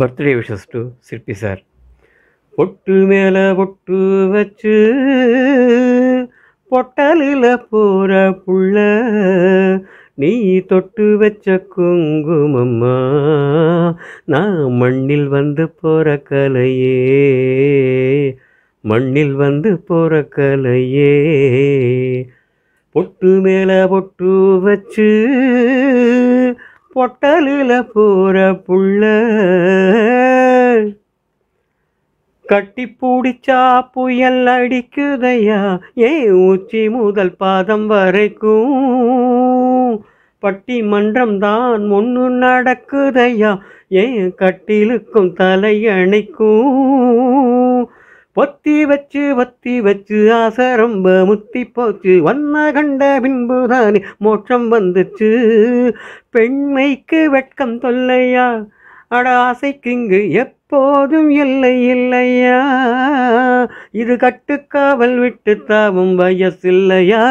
birthday wishes to Sirpi sir பொட்டு மேலே பொட்டு வச்சு பொட்டலில் போகிற புள்ள நீ தொட்டு வச்ச குங்குமம்மா நான் மண்ணில் வந்து போகிற கலையே மண்ணில் வந்து போகிற கலையே பொட்டு மேலே பொட்டு வச்சு பொட்டலில் போகிற புள்ள கட்டி பூடிச்சா புயல் அடிக்குதையா ஏ உச்சி முதல் பாதம் வரைக்கும் பட்டி மன்றம் தான் ஒன்று நடக்குதையா ஏன் கட்டிலுக்கும் தலையணைக்கும் பொத்தி வச்சு வத்தி வச்சு ஆசை ரொம்ப முத்தி போச்சு வண்ண கண்ட பின்புதானே மோட்சம் வந்துச்சு பெண்மைக்கு வெட்கம் தொல்லையா அட ஆசைக்குங்கு எப்போதும் இல்லை இல்லையா இது கட்டுக்காவல் விட்டு தாவும் வயசில்லையா